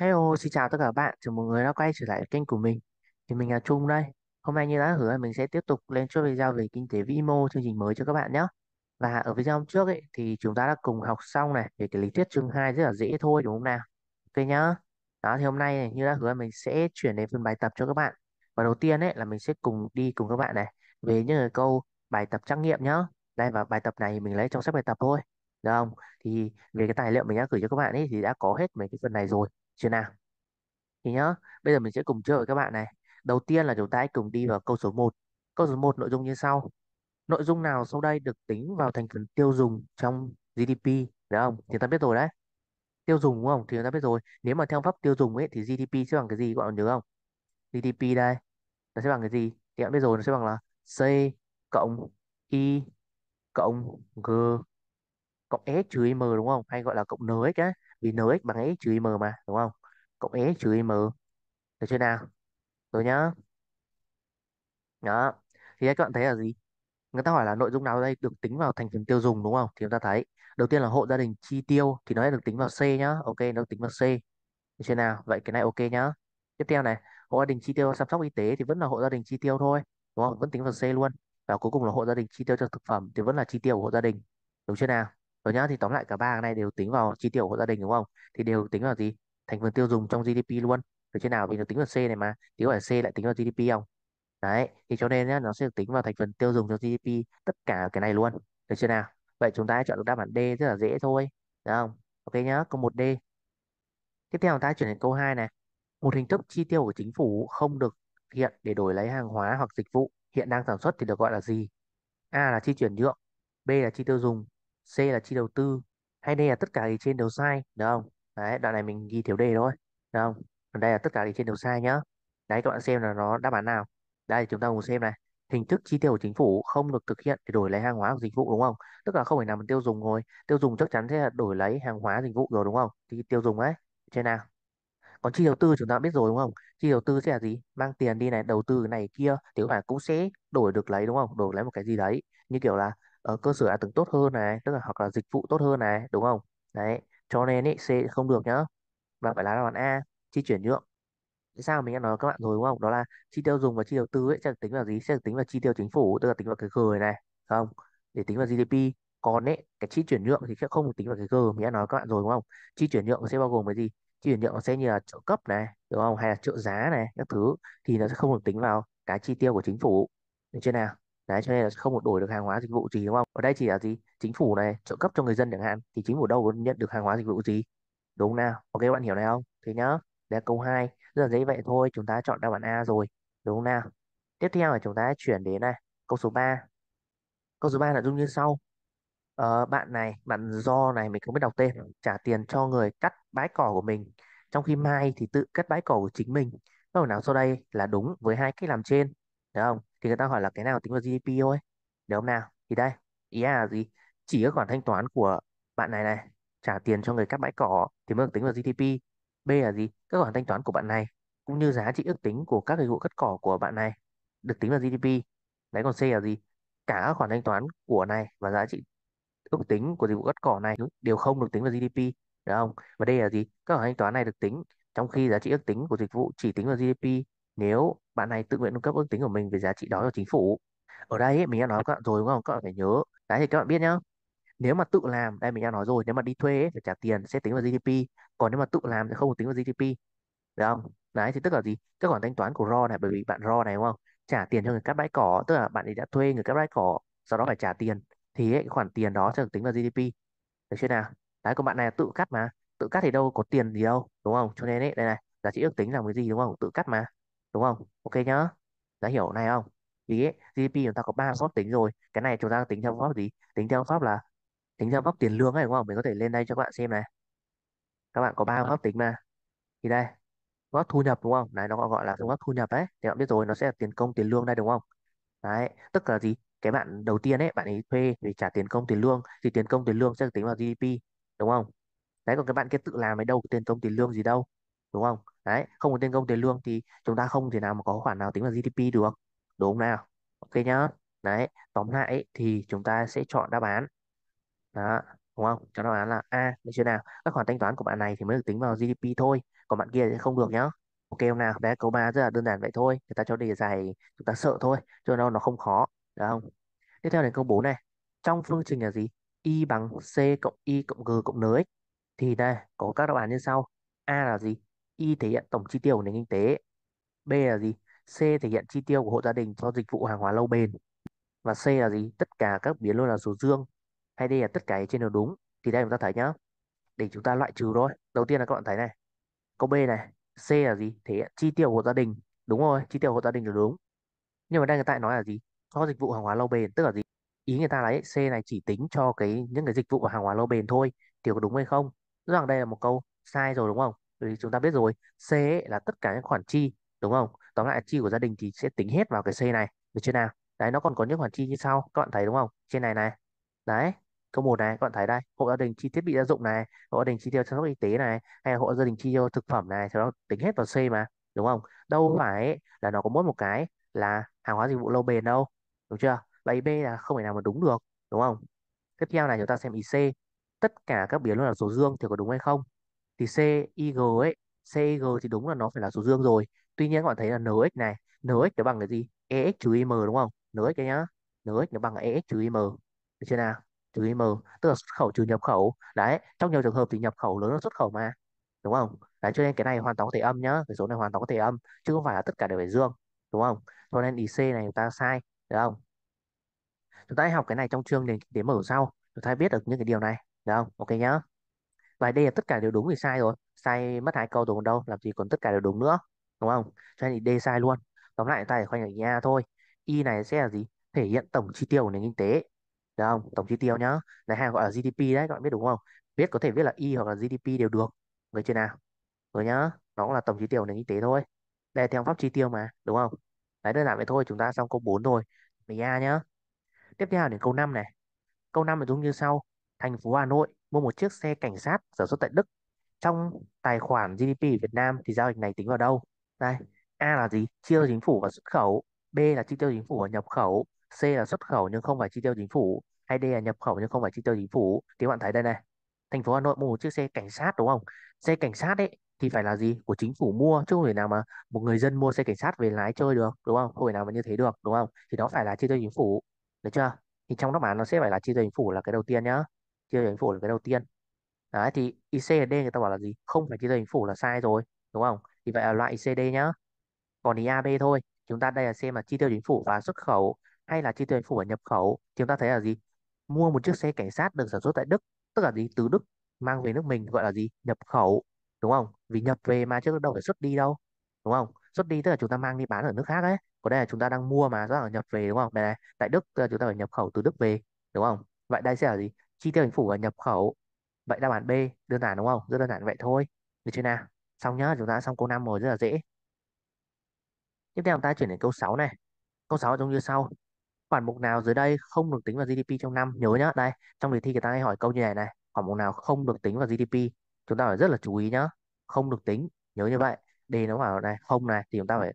Hello, xin chào tất cả các bạn. Chào mừng người đã quay trở lại kênh của mình. Thì mình là Trung đây. Hôm nay như đã hứa mình sẽ tiếp tục lên cho video về kinh tế vĩ mô chương trình mới cho các bạn nhé. Và ở video hôm trước ấy, thì chúng ta đã cùng học xong này về cái lý thuyết chương 2 rất là dễ thôi đúng không nào? Ok nhá. Đó thì hôm nay này, như đã hứa mình sẽ chuyển đến phần bài tập cho các bạn. Và đầu tiên ấy là mình sẽ cùng đi cùng các bạn này về những cái câu bài tập trắc nghiệm nhá. Đây và bài tập này mình lấy trong sách bài tập thôi. Được không? Thì về cái tài liệu mình đã gửi cho các bạn ấy thì đã có hết mấy cái phần này rồi chuyện nào thì nhá bây giờ mình sẽ cùng chơi với các bạn này đầu tiên là chúng ta hãy cùng đi vào câu số 1 câu số 1 nội dung như sau nội dung nào sau đây được tính vào thành phần tiêu dùng trong GDP được không thì ta biết rồi đấy tiêu dùng đúng không thì chúng ta biết rồi nếu mà theo pháp tiêu dùng ấy thì GDP sẽ bằng cái gì các bạn nhớ không GDP đây nó sẽ bằng cái gì thì bạn biết rồi nó sẽ bằng là C cộng I cộng G cộng S trừ M đúng không hay gọi là cộng NX ấy vì NX bằng S trừ M mà đúng không cộng S trừ M được chưa nào rồi nhá đó thì các bạn thấy là gì người ta hỏi là nội dung nào đây được tính vào thành phần tiêu dùng đúng không thì chúng ta thấy đầu tiên là hộ gia đình chi tiêu thì nó sẽ được tính vào C nhá ok nó được tính vào C được chưa nào vậy cái này ok nhá tiếp theo này hộ gia đình chi tiêu chăm sóc y tế thì vẫn là hộ gia đình chi tiêu thôi đúng không vẫn tính vào C luôn và cuối cùng là hộ gia đình chi tiêu cho thực phẩm thì vẫn là chi tiêu của hộ gia đình đúng chưa nào rồi nhá thì tóm lại cả ba cái này đều tính vào chi tiêu của hộ gia đình đúng không thì đều tính vào gì thành phần tiêu dùng trong GDP luôn được chưa nào vì nó tính vào C này mà thì có phải C lại tính vào GDP không đấy thì cho nên nhá, nó sẽ được tính vào thành phần tiêu dùng cho GDP tất cả cái này luôn được chưa nào vậy chúng ta chọn được đáp án D rất là dễ thôi được không ok nhá câu 1D tiếp theo chúng ta chuyển đến câu 2 này một hình thức chi tiêu của chính phủ không được hiện để đổi lấy hàng hóa hoặc dịch vụ hiện đang sản xuất thì được gọi là gì A là chi chuyển nhượng B là chi tiêu dùng C là chi đầu tư hay đây là tất cả gì trên đều sai được không đấy đoạn này mình ghi thiếu đề thôi được không còn đây là tất cả thì trên đầu sai nhá đấy các bạn xem là nó đáp án nào đây chúng ta cùng xem này hình thức chi tiêu của chính phủ không được thực hiện để đổi lấy hàng hóa hoặc dịch vụ đúng không tức là không phải nằm mình tiêu dùng rồi tiêu dùng chắc chắn sẽ là đổi lấy hàng hóa dịch vụ rồi đúng không thì tiêu dùng ấy trên nào còn chi đầu tư chúng ta biết rồi đúng không chi đầu tư sẽ là gì mang tiền đi này đầu tư này kia thì bạn cũng sẽ đổi được lấy đúng không đổi lấy một cái gì đấy như kiểu là ở ờ, cơ sở hạ tầng tốt hơn này tức là hoặc là dịch vụ tốt hơn này đúng không đấy cho nên ấy, C không được nhá. Và phải là đáp án A, chi chuyển nhượng. Thế sao mình đã nói các bạn rồi đúng không? Đó là chi tiêu dùng và chi đầu tư ấy sẽ được tính vào gì? Sẽ được tính vào chi tiêu chính phủ, tức là tính vào cái gửi này, không? Để tính vào GDP. Còn ấy, cái chi chuyển nhượng thì sẽ không được tính vào cái G, mình đã nói các bạn rồi đúng không? Chi chuyển nhượng sẽ bao gồm cái gì? Chi chuyển nhượng sẽ như là trợ cấp này, đúng không? Hay là trợ giá này, các thứ thì nó sẽ không được tính vào cái chi tiêu của chính phủ. Được chưa nào? đấy cho nên là không một đổi được hàng hóa dịch vụ gì đúng không ở đây chỉ là gì chính phủ này trợ cấp cho người dân chẳng hạn thì chính phủ đâu có nhận được hàng hóa dịch vụ gì đúng nào ok bạn hiểu này không thế nhá đây là câu 2 rất là dễ vậy thôi chúng ta chọn đáp án A rồi đúng nào tiếp theo là chúng ta chuyển đến này câu số 3 câu số 3 là dung như sau ờ, bạn này bạn do này mình không biết đọc tên trả tiền cho người cắt bãi cỏ của mình trong khi mai thì tự cắt bãi cỏ của chính mình câu nào sau đây là đúng với hai cách làm trên được không thì người ta hỏi là cái nào tính vào GDP thôi được không nào thì đây ý là gì chỉ các khoản thanh toán của bạn này này trả tiền cho người cắt bãi cỏ thì mới được tính vào GDP B là gì các khoản thanh toán của bạn này cũng như giá trị ước tính của các dịch vụ cắt cỏ của bạn này được tính vào GDP đấy còn C là gì cả các khoản thanh toán của này và giá trị ước tính của dịch vụ cắt cỏ này đều không được tính vào GDP được không và đây là gì các khoản thanh toán này được tính trong khi giá trị ước tính của dịch vụ chỉ tính vào GDP nếu bạn này tự nguyện cung cấp ước tính của mình về giá trị đó cho chính phủ ở đây ấy, mình đã nói các bạn rồi đúng không các bạn phải nhớ đấy thì các bạn biết nhá nếu mà tự làm đây mình đã nói rồi nếu mà đi thuê ấy, phải trả tiền sẽ tính vào GDP còn nếu mà tự làm thì không tính vào GDP được không đấy thì tức là gì tức khoản thanh toán của RO này bởi vì bạn RO này đúng không trả tiền cho người cắt bãi cỏ tức là bạn ấy đã thuê người cắt bãi cỏ sau đó phải trả tiền thì ấy, khoản tiền đó sẽ được tính vào GDP được chưa nào đấy còn bạn này là tự cắt mà tự cắt thì đâu có tiền gì đâu đúng không cho nên ấy đây này giá trị ước tính là cái gì đúng không tự cắt mà đúng không ok nhá đã hiểu này không ý ấy, GDP chúng ta có ba pháp tính rồi cái này chúng ta tính theo pháp gì tính theo pháp là tính theo pháp tiền lương ấy đúng không mình có thể lên đây cho các bạn xem này các bạn có ba pháp tính mà thì đây góp thu nhập đúng không này nó gọi là góp thu nhập ấy thì bạn biết rồi nó sẽ là tiền công tiền lương đây đúng không đấy tức là gì cái bạn đầu tiên ấy bạn ấy thuê để trả tiền công tiền lương thì tiền công tiền lương sẽ được tính vào GDP đúng không đấy còn cái bạn kia tự làm ấy đâu tiền công tiền lương gì đâu đúng không đấy không có tiền công tiền lương thì chúng ta không thể nào mà có khoản nào tính là GDP được đúng không nào ok nhá đấy tóm lại thì chúng ta sẽ chọn đáp án đó đúng không chọn đáp án là A được chưa nào các khoản thanh toán của bạn này thì mới được tính vào GDP thôi còn bạn kia thì không được nhá ok không nào đấy câu 3 rất là đơn giản vậy thôi người ta cho đề dài chúng ta sợ thôi cho nên nó không khó được không tiếp theo đến câu 4 này trong phương trình là gì y bằng c cộng y cộng g cộng n thì đây có các đáp án như sau a là gì Y thể hiện tổng chi tiêu của nền kinh tế. B là gì? C thể hiện chi tiêu của hộ gia đình cho dịch vụ hàng hóa lâu bền. Và C là gì? Tất cả các biến luôn là số dương. Hay đây là tất cả trên đều đúng. Thì đây chúng ta thấy nhá. Để chúng ta loại trừ thôi. Đầu tiên là các bạn thấy này. Câu B này. C là gì? Thể hiện chi tiêu của hộ gia đình. Đúng rồi, chi tiêu hộ gia đình là đúng. Nhưng mà đây người ta nói là gì? Cho dịch vụ hàng hóa lâu bền. Tức là gì? Ý người ta lấy C này chỉ tính cho cái những cái dịch vụ hàng hóa lâu bền thôi. Thì có đúng hay không? Rõ ràng đây là một câu sai rồi đúng không? thì chúng ta biết rồi C là tất cả những khoản chi đúng không tóm lại chi của gia đình thì sẽ tính hết vào cái C này được chưa nào đấy nó còn có những khoản chi như sau các bạn thấy đúng không trên này này đấy câu một này các bạn thấy đây hộ gia đình chi thiết bị gia dụng này hộ gia đình chi tiêu chăm sóc y tế này hay là hộ gia đình chi tiêu thực phẩm này thì nó tính hết vào C mà đúng không đâu phải là nó có mỗi một cái là hàng hóa dịch vụ lâu bền đâu đúng chưa vậy B là không thể nào mà đúng được đúng không tiếp theo này chúng ta xem IC tất cả các biến luôn là số dương thì có đúng hay không thì C eagle ấy C eagle thì đúng là nó phải là số dương rồi tuy nhiên các bạn thấy là NX này NX nó bằng cái gì EX trừ IM đúng không NX cái nhá NX nó bằng EX trừ IM được chưa nào trừ IM tức là xuất khẩu trừ nhập khẩu đấy trong nhiều trường hợp thì nhập khẩu lớn hơn xuất khẩu mà đúng không đấy cho nên cái này hoàn toàn có thể âm nhá cái số này hoàn toàn có thể âm chứ không phải là tất cả đều phải dương đúng không cho nên IC này chúng ta sai được không chúng ta hãy học cái này trong chương để kinh tế mở sau chúng ta biết được những cái điều này được không ok nhá và đây là tất cả đều đúng thì sai rồi. Sai mất hai câu đúng đâu, làm gì còn tất cả đều đúng nữa. Đúng không? Cho nên thì D sai luôn. Tóm lại ta phải khoanh ở nhà thôi. Y này sẽ là gì? Thể hiện tổng chi tiêu của nền kinh tế. Được không? Tổng chi tiêu nhá. Này hàng gọi là GDP đấy, các bạn biết đúng không? biết có thể viết là Y hoặc là GDP đều được. Người chưa nào? Rồi nhá. Nó cũng là tổng chi tiêu của nền kinh tế thôi. Đây là theo pháp chi tiêu mà, đúng không? Đấy đơn giản vậy thôi, chúng ta xong câu 4 thôi. Mình A nhá. Tiếp theo đến câu 5 này. Câu 5 là giống như sau. Thành phố Hà Nội mua một chiếc xe cảnh sát sản xuất tại Đức trong tài khoản GDP Việt Nam thì giao dịch này tính vào đâu? Đây, A là gì? Chi tiêu chính phủ và xuất khẩu, B là chi tiêu chính phủ và nhập khẩu, C là xuất khẩu nhưng không phải chi tiêu chính phủ, hay D là nhập khẩu nhưng không phải chi tiêu chính phủ. Thì bạn thấy đây này, thành phố Hà Nội mua một chiếc xe cảnh sát đúng không? Xe cảnh sát ấy thì phải là gì? Của chính phủ mua chứ không thể nào mà một người dân mua xe cảnh sát về lái chơi được đúng không? Không thể nào mà như thế được đúng không? Thì đó phải là chi tiêu chính phủ, được chưa? Thì trong đáp án nó sẽ phải là chi tiêu chính phủ là cái đầu tiên nhá chia cho chính phủ là cái đầu tiên đấy thì ICD người ta bảo là gì không phải chia cho chính phủ là sai rồi đúng không thì vậy là loại ICD nhá còn thì AB thôi chúng ta đây là xem là chi tiêu chính phủ và xuất khẩu hay là chi tiêu chính phủ và nhập khẩu chúng ta thấy là gì mua một chiếc xe cảnh sát được sản xuất tại Đức tức là gì từ Đức mang về nước mình gọi là gì nhập khẩu đúng không vì nhập về mà chứ đâu phải xuất đi đâu đúng không xuất đi tức là chúng ta mang đi bán ở nước khác đấy. còn đây là chúng ta đang mua mà rõ là nhập về đúng không đây này tại Đức tức là chúng ta phải nhập khẩu từ Đức về đúng không vậy đây sẽ là gì chi tiêu chính phủ và nhập khẩu vậy đáp án B đơn giản đúng không rất đơn giản vậy thôi được chưa nào xong nhá chúng ta đã xong câu 5 rồi rất là dễ tiếp theo chúng ta chuyển đến câu 6 này câu 6 giống như sau khoản mục nào dưới đây không được tính vào GDP trong năm nhớ nhá đây trong đề thi người ta hay hỏi câu như này này khoản mục nào không được tính vào GDP chúng ta phải rất là chú ý nhá không được tính nhớ như vậy đề nó bảo này không này thì chúng ta phải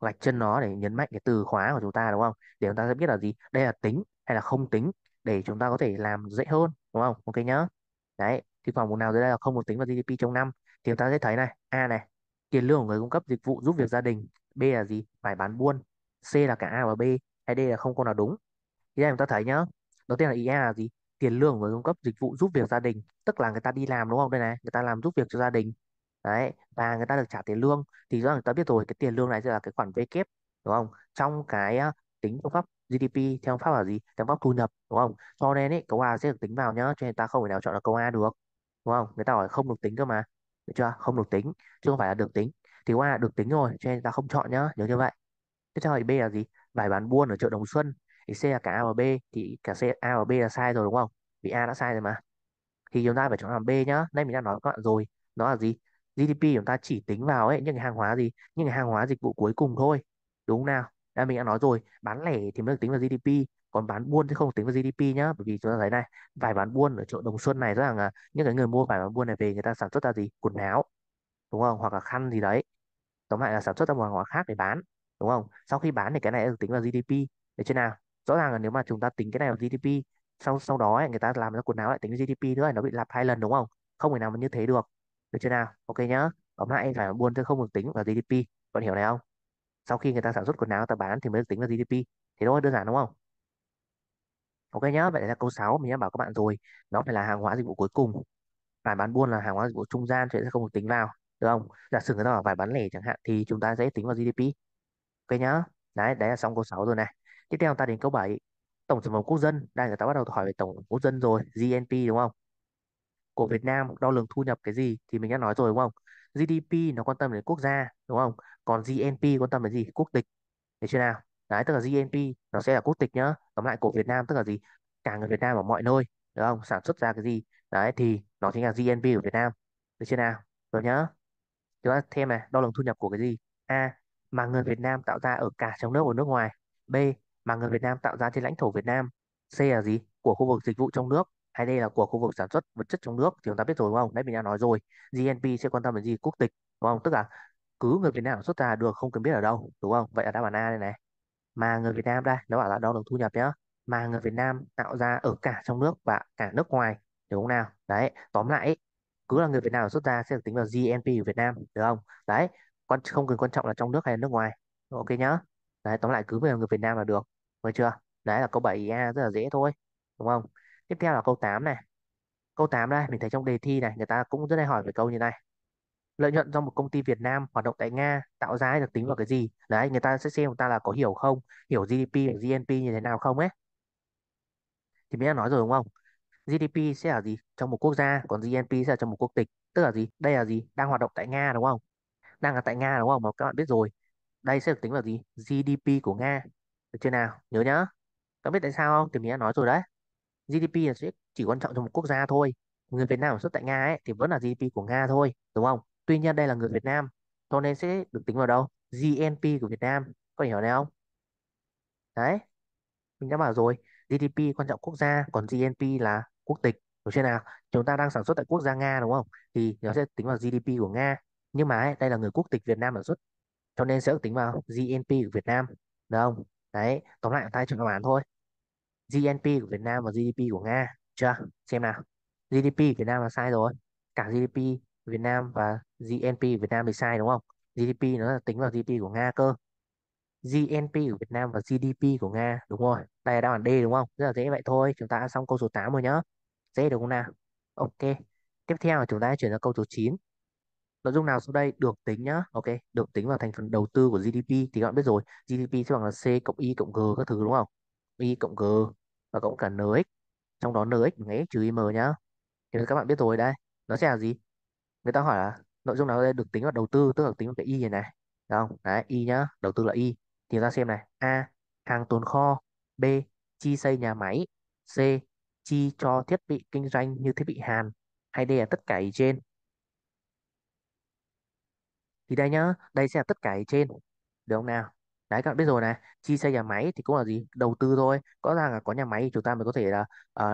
gạch chân nó để nhấn mạnh cái từ khóa của chúng ta đúng không để chúng ta sẽ biết là gì đây là tính hay là không tính để chúng ta có thể làm dễ hơn đúng không ok nhá đấy thì khoảng mục nào dưới đây là không muốn tính vào GDP trong năm thì chúng ta sẽ thấy này A này tiền lương của người cung cấp dịch vụ giúp việc gia đình B là gì phải bán buôn C là cả A và B hay D là không có nào đúng thì đây chúng ta thấy nhá đầu tiên là a là gì tiền lương của người cung cấp dịch vụ giúp việc gia đình tức là người ta đi làm đúng không đây này người ta làm giúp việc cho gia đình đấy và người ta được trả tiền lương thì rõ ràng người ta biết rồi cái tiền lương này sẽ là cái khoản V kép đúng không trong cái tính phương pháp GDP theo pháp là gì theo pháp thu nhập đúng không cho nên ấy, câu A sẽ được tính vào nhá cho nên ta không thể nào chọn là câu A được đúng không người ta hỏi không được tính cơ mà được chưa không được tính chứ không phải là được tính thì A được tính rồi cho nên ta không chọn nhá nhớ như vậy tiếp theo thì B là gì bài bán buôn ở chợ Đồng Xuân thì C là cả A và B thì cả C A và B là sai rồi đúng không vì A đã sai rồi mà thì chúng ta phải chọn làm B nhá đây mình đã nói với các bạn rồi nó là gì GDP chúng ta chỉ tính vào ấy những hàng hóa gì những hàng hóa dịch vụ cuối cùng thôi đúng không nào đã mình đã nói rồi bán lẻ thì mới được tính vào GDP còn bán buôn thì không được tính vào GDP nhá bởi vì chúng ta thấy này vải bán buôn ở chợ Đồng Xuân này rất là những cái người mua vải bán buôn này về người ta sản xuất ra gì quần áo đúng không hoặc là khăn gì đấy tóm lại là sản xuất ra một hàng hóa khác để bán đúng không sau khi bán thì cái này được tính vào GDP để chưa nào rõ ràng là nếu mà chúng ta tính cái này vào GDP sau sau đó ấy, người ta làm ra quần áo lại tính GDP nữa nó bị lặp hai lần đúng không không thể nào mà như thế được được chưa nào ok nhá tóm lại phải buôn chứ không được tính vào GDP bạn hiểu này không sau khi người ta sản xuất quần áo người ta bán thì mới tính là GDP thế đó đơn giản đúng không ok nhá vậy là câu 6 mình đã bảo các bạn rồi nó phải là hàng hóa dịch vụ cuối cùng vải bán buôn là hàng hóa dịch vụ trung gian thì sẽ không được tính vào được không giả sử người ta bảo vải bán lẻ chẳng hạn thì chúng ta sẽ tính vào GDP ok nhá đấy đấy là xong câu 6 rồi này tiếp theo ta đến câu 7 tổng sản phẩm quốc dân đây người ta bắt đầu hỏi về tổng quốc dân rồi GNP đúng không của Việt Nam đo lường thu nhập cái gì thì mình đã nói rồi đúng không GDP nó quan tâm đến quốc gia đúng không còn GNP quan tâm đến gì quốc tịch được chưa nào đấy tức là GNP nó sẽ là quốc tịch nhá tóm lại của Việt Nam tức là gì cả người Việt Nam ở mọi nơi được không sản xuất ra cái gì đấy thì nó chính là GNP của Việt Nam được chưa nào rồi nhá chúng ta thêm này đo lường thu nhập của cái gì a mà người Việt Nam tạo ra ở cả trong nước và nước ngoài b mà người Việt Nam tạo ra trên lãnh thổ Việt Nam c là gì của khu vực dịch vụ trong nước hay đây là của khu vực sản xuất vật chất trong nước thì chúng ta biết rồi đúng không? Đấy mình đã nói rồi. GNP sẽ quan tâm đến gì? Quốc tịch đúng không? Tức là cứ người Việt Nam sản xuất ra được không cần biết ở đâu đúng không vậy là đáp án A đây này mà người Việt Nam đây nó bảo là đo được thu nhập nhá mà người Việt Nam tạo ra ở cả trong nước và cả nước ngoài đúng không nào đấy tóm lại cứ là người Việt Nam sản xuất ra sẽ được tính vào GNP của Việt Nam được không đấy quan không cần quan trọng là trong nước hay nước ngoài ok nhá đấy tóm lại cứ về người Việt Nam là được được chưa đấy là câu 7 a rất là dễ thôi đúng không tiếp theo là câu 8 này câu 8 đây mình thấy trong đề thi này người ta cũng rất hay hỏi về câu như này lợi nhuận do một công ty Việt Nam hoạt động tại Nga tạo ra được tính vào cái gì đấy người ta sẽ xem người ta là có hiểu không hiểu GDP hiểu GNP như thế nào không ấy thì mình đã nói rồi đúng không GDP sẽ là gì trong một quốc gia còn GNP sẽ là trong một quốc tịch tức là gì đây là gì đang hoạt động tại Nga đúng không đang là tại Nga đúng không mà các bạn biết rồi đây sẽ được tính vào gì GDP của Nga được chưa nào nhớ nhá các biết tại sao không thì mình đã nói rồi đấy GDP là sẽ chỉ quan trọng cho một quốc gia thôi người Việt Nam sản xuất tại Nga ấy thì vẫn là GDP của Nga thôi đúng không tuy nhiên đây là người Việt Nam cho nên sẽ được tính vào đâu GNP của Việt Nam có hiểu này không đấy mình đã bảo rồi GDP quan trọng quốc gia còn GNP là quốc tịch hiểu chưa nào chúng ta đang sản xuất tại quốc gia Nga đúng không thì nó sẽ tính vào GDP của Nga nhưng mà ấy, đây là người quốc tịch Việt Nam sản xuất cho nên sẽ được tính vào GNP của Việt Nam được không đấy tóm lại thay cho bản thôi GNP của Việt Nam và GDP của Nga chưa xem nào GDP của Việt Nam là sai rồi cả GDP Việt Nam và GNP của Việt Nam thì sai đúng không? GDP nó là tính vào GDP của Nga cơ. GNP của Việt Nam và GDP của Nga đúng rồi. Đây là đáp án D đúng không? Rất là dễ vậy thôi. Chúng ta đã xong câu số 8 rồi nhá. Dễ đúng không nào? Ok. Tiếp theo là chúng ta chuyển sang câu số 9. Nội dung nào sau đây được tính nhá. Ok, được tính vào thành phần đầu tư của GDP thì các bạn biết rồi, GDP sẽ bằng là C cộng Y cộng G các thứ đúng không? Y cộng G và cộng cả NX. Trong đó NX bằng X trừ m nhá. Thì các bạn biết rồi đây, nó sẽ là gì? người ta hỏi là nội dung nào đây được tính vào đầu tư tức là tính vào cái y này này Đúng không đấy y nhá đầu tư là y thì ra xem này a hàng tồn kho b chi xây nhà máy c chi cho thiết bị kinh doanh như thiết bị hàn hay d là tất cả ở trên thì đây nhá đây sẽ là tất cả ở trên được không nào đấy các bạn biết rồi này chi xây nhà máy thì cũng là gì đầu tư thôi rõ ràng là có nhà máy thì chúng ta mới có thể là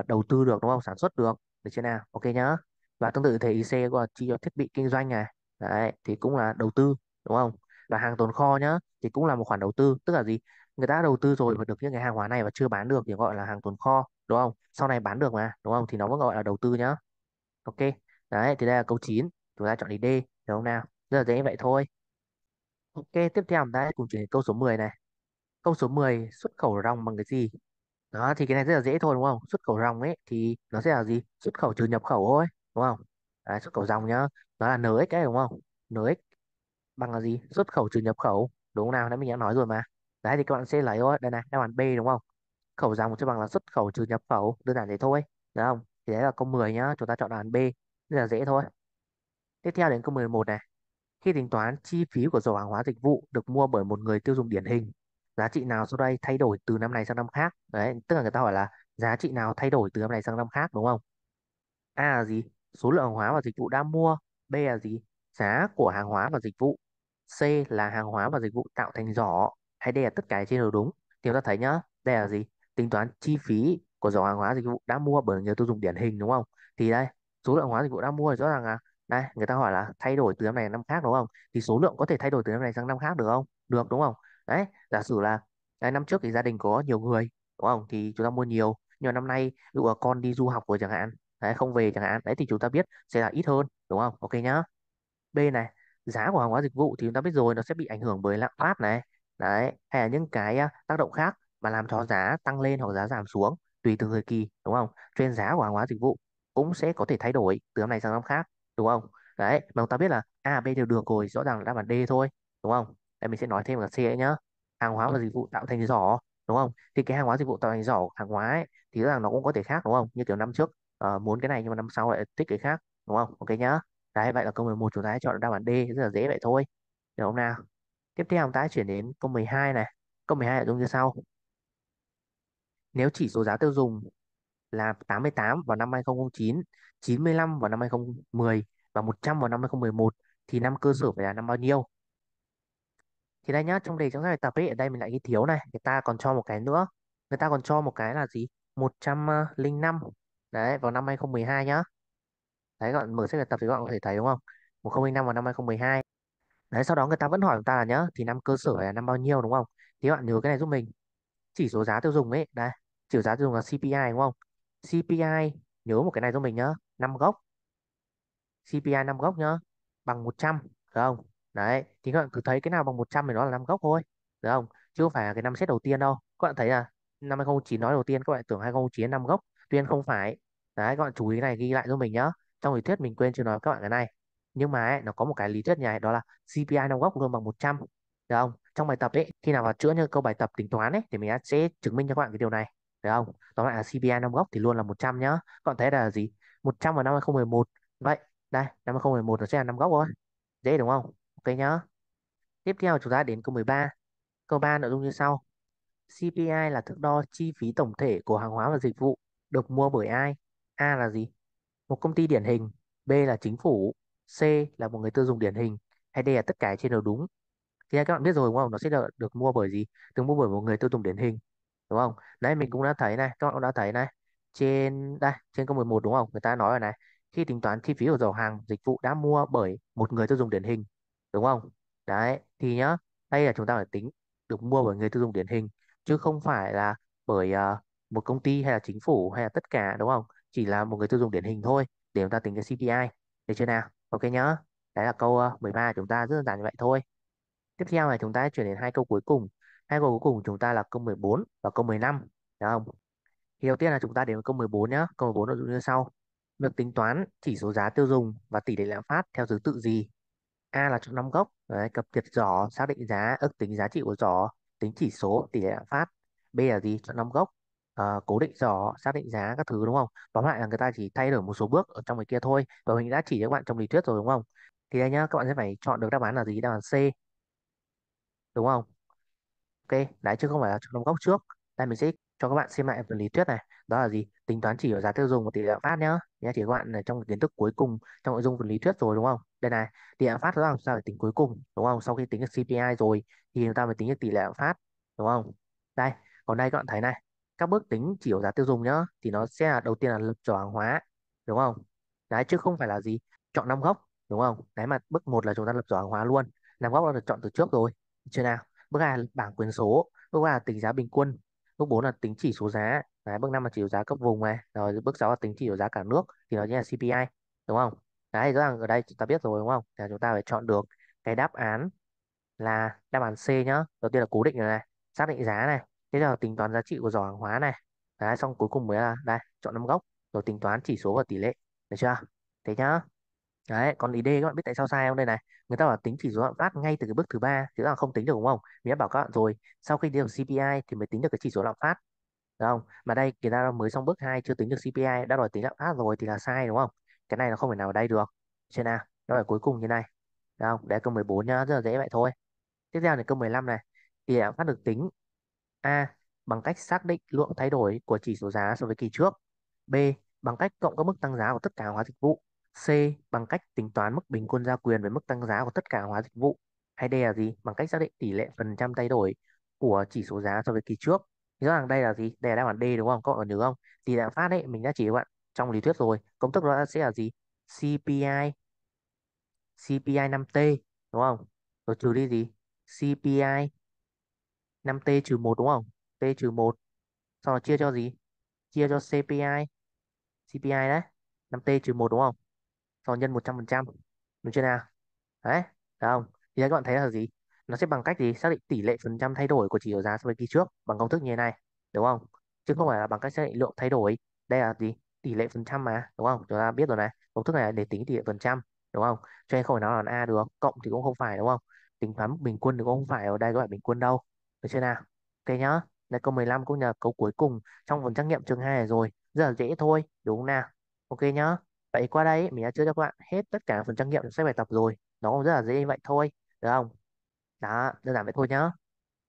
uh, đầu tư được đúng không sản xuất được được chưa nào ok nhá và tương tự thì IC gọi chi cho thiết bị kinh doanh này đấy thì cũng là đầu tư đúng không và hàng tồn kho nhá thì cũng là một khoản đầu tư tức là gì người ta đầu tư rồi và được những cái hàng hóa này và chưa bán được thì gọi là hàng tồn kho đúng không sau này bán được mà đúng không thì nó vẫn gọi là đầu tư nhá ok đấy thì đây là câu 9 chúng ta chọn đi D đúng không nào rất là dễ vậy thôi ok tiếp theo chúng ta cùng chuyển đến câu số 10 này câu số 10 xuất khẩu rong bằng cái gì đó thì cái này rất là dễ thôi đúng không xuất khẩu rong ấy thì nó sẽ là gì xuất khẩu trừ nhập khẩu thôi đúng không đấy, xuất khẩu dòng nhá nó là NX đấy đúng không NX bằng là gì xuất khẩu trừ nhập khẩu đúng không nào nãy mình đã nói rồi mà đấy thì các bạn sẽ lấy thôi đây này đáp án B đúng không khẩu dòng sẽ bằng là xuất khẩu trừ nhập khẩu đơn giản thế thôi đúng không thì đấy là câu 10 nhá chúng ta chọn đáp án B rất là dễ thôi tiếp theo đến câu 11 này khi tính toán chi phí của dầu hàng hóa dịch vụ được mua bởi một người tiêu dùng điển hình giá trị nào sau đây thay đổi từ năm này sang năm khác đấy tức là người ta hỏi là giá trị nào thay đổi từ năm này sang năm khác đúng không a là gì số lượng hàng hóa và dịch vụ đã mua b là gì giá của hàng hóa và dịch vụ c là hàng hóa và dịch vụ tạo thành giỏ hay d là tất cả trên đều đúng thì chúng ta thấy nhá đây là gì tính toán chi phí của giỏ hàng hóa dịch vụ đã mua bởi người tiêu dùng điển hình đúng không thì đây số lượng hàng hóa dịch vụ đã mua rõ ràng là đây người ta hỏi là thay đổi từ năm này năm khác đúng không thì số lượng có thể thay đổi từ năm này sang năm khác được không được đúng không đấy giả sử là đấy, năm trước thì gia đình có nhiều người đúng không thì chúng ta mua nhiều nhưng mà năm nay ví dụ là con đi du học rồi chẳng hạn đấy, không về chẳng hạn đấy thì chúng ta biết sẽ là ít hơn đúng không ok nhá b này giá của hàng hóa dịch vụ thì chúng ta biết rồi nó sẽ bị ảnh hưởng bởi lạm phát này đấy hay là những cái à, tác động khác mà làm cho giá tăng lên hoặc giá giảm xuống tùy từng thời kỳ đúng không Trên giá của hàng hóa dịch vụ cũng sẽ có thể thay đổi từ năm này sang năm khác đúng không đấy mà chúng ta biết là a b đều được rồi rõ ràng là đáp án d thôi đúng không đây mình sẽ nói thêm là c ấy nhá hàng hóa và vâng. dịch vụ tạo thành giỏ đúng không thì cái hàng hóa dịch vụ tạo thành giỏ hàng hóa ấy, thì rõ ràng nó cũng có thể khác đúng không như kiểu năm trước uh, muốn cái này nhưng mà năm sau lại thích cái khác đúng không ok nhá đấy vậy là câu 11 chúng ta chọn đáp án D rất là dễ vậy thôi được không nào tiếp theo chúng ta chuyển đến câu 12 này câu 12 nội dung như sau nếu chỉ số giá tiêu dùng là 88 vào năm 2009 95 vào năm 2010 và 100 vào năm 2011 thì năm cơ sở phải là năm bao nhiêu thì đây nhá trong đề trong sách tập ấy ở đây mình lại ghi thiếu này người ta còn cho một cái nữa người ta còn cho một cái là gì 105 đấy vào năm 2012 nhá đấy các bạn mở sách bài tập thì các bạn có thể thấy đúng không 1005 vào năm 2012 đấy sau đó người ta vẫn hỏi chúng ta là nhá thì năm cơ sở là năm bao nhiêu đúng không thì các bạn nhớ cái này giúp mình chỉ số giá tiêu dùng ấy đây chỉ số giá tiêu dùng là CPI đúng không CPI nhớ một cái này giúp mình nhá năm gốc CPI năm gốc nhá bằng 100 được không đấy thì các bạn cứ thấy cái nào bằng 100 thì nó là năm gốc thôi được không chứ không phải là cái năm xét đầu tiên đâu các bạn thấy là năm 2009 nói đầu tiên các bạn tưởng 2009 năm gốc tuy nhiên không phải đấy các bạn chú ý này ghi lại giúp mình nhá trong lý thuyết mình quên chưa nói các bạn cái này nhưng mà ấy, nó có một cái lý thuyết này đó là CPI năm gốc luôn bằng 100 được không trong bài tập ấy khi nào vào chữa như câu bài tập tính toán ấy thì mình sẽ chứng minh cho các bạn cái điều này được không tóm lại là CPI năm gốc thì luôn là 100 nhá các bạn thấy là gì 100 vào năm 2011 vậy đây năm 2011 nó sẽ là năm gốc rồi dễ đúng không ok nhá tiếp theo chúng ta đến câu 13 câu 3 nội dung như sau CPI là thước đo chi phí tổng thể của hàng hóa và dịch vụ được mua bởi ai? A là gì? Một công ty điển hình, B là chính phủ, C là một người tiêu dùng điển hình hay D là tất cả trên đều đúng. Thì các bạn biết rồi đúng không? Nó sẽ được, được mua bởi gì? Được mua bởi một người tiêu dùng điển hình. Đúng không? Đấy mình cũng đã thấy này, các bạn cũng đã thấy này. Trên đây, trên câu 11 đúng không? Người ta nói rồi này, khi tính toán chi phí của dầu hàng dịch vụ đã mua bởi một người tiêu dùng điển hình, đúng không? Đấy, thì nhá, đây là chúng ta phải tính được mua bởi người tiêu dùng điển hình chứ không phải là bởi uh, một công ty hay là chính phủ hay là tất cả đúng không chỉ là một người tiêu dùng điển hình thôi để chúng ta tính cái CPI được chưa nào ok nhá đấy là câu 13 ờ, chúng ta rất đơn giản như vậy thôi tiếp theo này chúng ta chuyển đến hai câu cuối cùng hai câu cuối cùng chúng ta là câu 14 và câu 15 đúng không thì đầu tiên là chúng ta đến với câu 14 nhá câu 14 nội dung như sau được tính toán chỉ số giá tiêu dùng và tỷ lệ lạm phát theo thứ tự gì A là chọn năm gốc đấy, cập nhật giỏ xác định giá ước tính giá trị của giỏ tính chỉ số tỷ lệ lạm phát B là gì chọn năm gốc ờ, cố định giỏ xác định giá các thứ đúng không tóm lại là người ta chỉ thay đổi một số bước ở trong cái kia thôi và mình đã chỉ cho các bạn trong lý thuyết rồi đúng không thì đây nhá các bạn sẽ phải chọn được đáp án là gì đáp án C đúng không ok đấy chứ không phải là chọn góc trước đây mình sẽ cho các bạn xem lại phần lý thuyết này đó là gì tính toán chỉ ở giá tiêu dùng và tỷ lệ phát nhá nhá chỉ các bạn này trong kiến thức cuối cùng trong nội dung phần lý thuyết rồi đúng không đây này tỷ lệ phát đó là sao phải tính cuối cùng đúng không sau khi tính được CPI rồi thì người ta mới tính được tỷ lệ phát đúng không đây còn đây các bạn thấy này các bước tính chỉ số giá tiêu dùng nhá thì nó sẽ là đầu tiên là lập trở hàng hóa đúng không đấy chứ không phải là gì chọn năm góc đúng không đấy mà bước một là chúng ta lập trở hàng hóa luôn năm góc là được chọn từ trước rồi chưa nào bước hai là bảng quyền số bước ba là tính giá bình quân bước bốn là tính chỉ số giá đấy, bước năm là chỉ số giá cấp vùng này rồi bước sáu là tính chỉ số giá cả nước thì nó chính là CPI đúng không đấy rõ ràng ở đây chúng ta biết rồi đúng không là chúng ta phải chọn được cái đáp án là đáp án C nhá đầu tiên là cố định này xác định giá này thế giờ tính toán giá trị của giỏ hàng hóa này đấy xong cuối cùng mới là đây chọn năm gốc rồi tính toán chỉ số và tỷ lệ được chưa thế nhá đấy còn ý D các bạn biết tại sao sai không đây này người ta bảo tính chỉ số lạm phát ngay từ cái bước thứ ba chứ là không tính được đúng không mình đã bảo các bạn rồi sau khi đi được CPI thì mới tính được cái chỉ số lạm phát đúng không mà đây người ta mới xong bước 2 chưa tính được CPI đã đòi tính lạm phát rồi thì là sai đúng không cái này nó không thể nào ở đây được trên nào nó phải cuối cùng như này đúng không đấy câu 14 nhá rất là dễ vậy thôi tiếp theo này câu 15 này thì lệ lạm phát được tính A. Bằng cách xác định lượng thay đổi của chỉ số giá so với kỳ trước. B. Bằng cách cộng các mức tăng giá của tất cả hóa dịch vụ. C. Bằng cách tính toán mức bình quân gia quyền với mức tăng giá của tất cả hóa dịch vụ. Hay D là gì? Bằng cách xác định tỷ lệ phần trăm thay đổi của chỉ số giá so với kỳ trước. rõ ràng đây là gì? Đây là đáp án D đúng không? Các bạn nhớ không? Tỷ lệ phát ấy, mình đã chỉ các bạn trong lý thuyết rồi. Công thức đó sẽ là gì? CPI CPI 5T đúng không? Rồi trừ đi gì? CPI 5t trừ 1 đúng không? T trừ 1. Sau đó chia cho gì? Chia cho CPI. CPI đấy. 5t trừ 1 đúng không? Sau nhân 100%. Đúng chưa nào? Đấy. Được không? Thì các bạn thấy là gì? Nó sẽ bằng cách gì? Xác định tỷ lệ phần trăm thay đổi của chỉ số giá so với kỳ trước bằng công thức như thế này. Đúng không? Chứ không phải là bằng cách xác định lượng thay đổi. Đây là gì? Tỷ lệ phần trăm mà. Đúng không? Chúng ta biết rồi này. Công thức này là để tính tỷ lệ phần trăm. Đúng không? Cho nên không phải nó là A được. Cộng thì cũng không phải đúng không? Tính toán bình quân thì cũng không phải ở đây có phải bình quân đâu được chưa nào? Ok nhá. Đây câu 15 cũng là câu cuối cùng trong phần trắc nghiệm chương 2 rồi. Rất là dễ thôi, đúng không nào? Ok nhá. Vậy qua đây mình đã chữa cho các bạn hết tất cả phần trắc nghiệm trong sách bài tập rồi. Nó cũng rất là dễ như vậy thôi, được không? Đó, đơn giản vậy thôi nhá.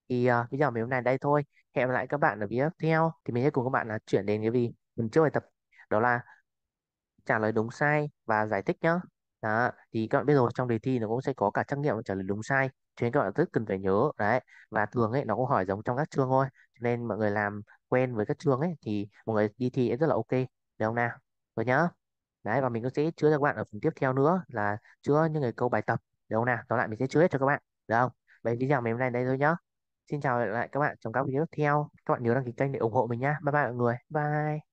Thì uh, bây giờ mình hôm nay đây thôi. Hẹn lại các bạn ở video tiếp theo. Thì mình sẽ cùng các bạn là chuyển đến cái gì mình chưa bài tập đó là trả lời đúng sai và giải thích nhá. Đó, thì các bạn biết rồi trong đề thi nó cũng sẽ có cả trắc nghiệm và trả lời đúng sai cho các bạn rất cần phải nhớ đấy và thường ấy nó cũng hỏi giống trong các chương thôi cho nên mọi người làm quen với các chương ấy thì mọi người đi thi rất là ok được không nào rồi nhá đấy và mình cũng sẽ chứa cho các bạn ở phần tiếp theo nữa là chứa những cái câu bài tập được không nào tóm lại mình sẽ chứa hết cho các bạn được không vậy video ngày hôm nay đây thôi nhá xin chào lại các bạn trong các video tiếp theo các bạn nhớ đăng ký kênh để ủng hộ mình nhá bye bye mọi người bye